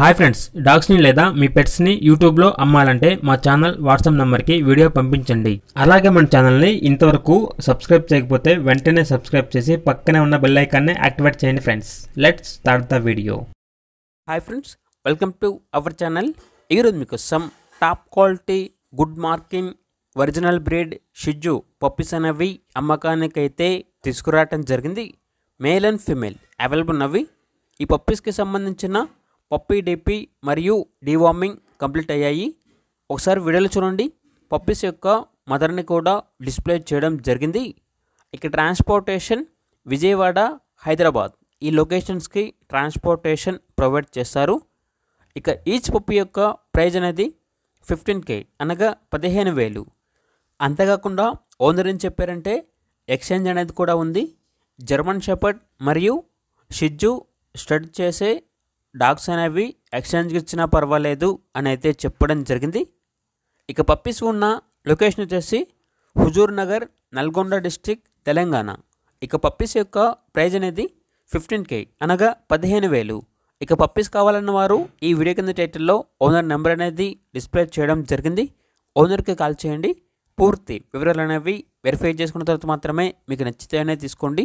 hi friends డాగ్స్ని లేదా మీ పెట్స్ని యూట్యూబ్లో అమ్మాలంటే మా ఛానల్ వాట్సాప్ నెంబర్కి వీడియో పంపించండి అలాగే మన ఛానల్ని ఇంతవరకు సబ్స్క్రైబ్ చేయకపోతే వెంటనే సబ్స్క్రైబ్ చేసి పక్కనే ఉన్న బెల్ ఐకాన్ని యాక్టివేట్ చేయండి friends let's start the video hi friends welcome to our channel ఈరోజు some top quality good marking original breed షిజు పప్పీస్ అనేవి అమ్మకానికైతే తీసుకురావటం జరిగింది మేల్ అండ్ ఫిమేల్ అవైలబుల్ ఉన్నవి ఈ పప్పీస్కి సంబంధించిన పప్పి డిపీ మరియు డీవార్మింగ్ కంప్లీట్ అయ్యాయి ఒకసారి వీడియోలు చూడండి పప్పీస్ యొక్క మదర్ని కూడా డిస్ప్లే చేయడం జరిగింది ఇక ట్రాన్స్పోర్టేషన్ విజయవాడ హైదరాబాద్ ఈ లొకేషన్స్కి ట్రాన్స్పోర్టేషన్ ప్రొవైడ్ చేస్తారు ఇక ఈచ్ పప్పు యొక్క ప్రైజ్ అనేది ఫిఫ్టీన్ కే అనగా పదిహేను వేలు అంతేకాకుండా ఓనర్ ఏం చెప్పారంటే ఎక్స్చేంజ్ అనేది కూడా ఉంది జర్మన్ షెపర్డ్ మరియు షిజ్జు స్టడ్ చేసే డాగ్స్ అనేవి ఎక్స్చేంజ్కి ఇచ్చినా పర్వాలేదు అని అయితే చెప్పడం జరిగింది ఇక పప్పీస్ ఉన్న లొకేషన్ వచ్చేసి హుజూర్ నగర్ నల్గొండ డిస్టిక్ తెలంగాణ ఇక పప్పీస్ యొక్క ప్రైజ్ అనేది ఫిఫ్టీన్ కే అనగా పదిహేను వేలు ఇక పప్పీస్ కావాలన్న వారు ఈ వీడియో కింద టైటిల్లో ఓనర్ నెంబర్ అనేది డిస్ప్లే చేయడం జరిగింది ఓనర్కి కాల్ చేయండి పూర్తి వివరాలు అనేవి వెరిఫై చేసుకున్న తర్వాత మాత్రమే మీకు నచ్చితేనే తీసుకోండి